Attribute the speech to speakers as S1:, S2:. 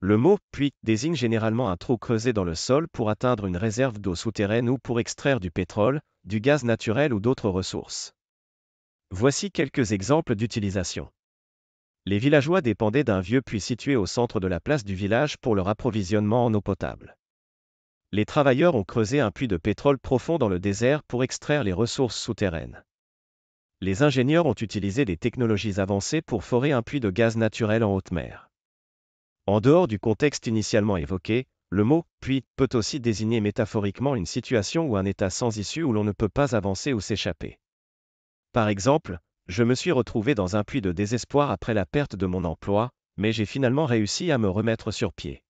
S1: Le mot puits désigne généralement un trou creusé dans le sol pour atteindre une réserve d'eau souterraine ou pour extraire du pétrole, du gaz naturel ou d'autres ressources. Voici quelques exemples d'utilisation. Les villageois dépendaient d'un vieux puits situé au centre de la place du village pour leur approvisionnement en eau potable. Les travailleurs ont creusé un puits de pétrole profond dans le désert pour extraire les ressources souterraines. Les ingénieurs ont utilisé des technologies avancées pour forer un puits de gaz naturel en haute mer. En dehors du contexte initialement évoqué, le mot puits » peut aussi désigner métaphoriquement une situation ou un état sans issue où l'on ne peut pas avancer ou s'échapper. Par exemple, je me suis retrouvé dans un puits de désespoir après la perte de mon emploi, mais j'ai finalement réussi à me remettre sur pied.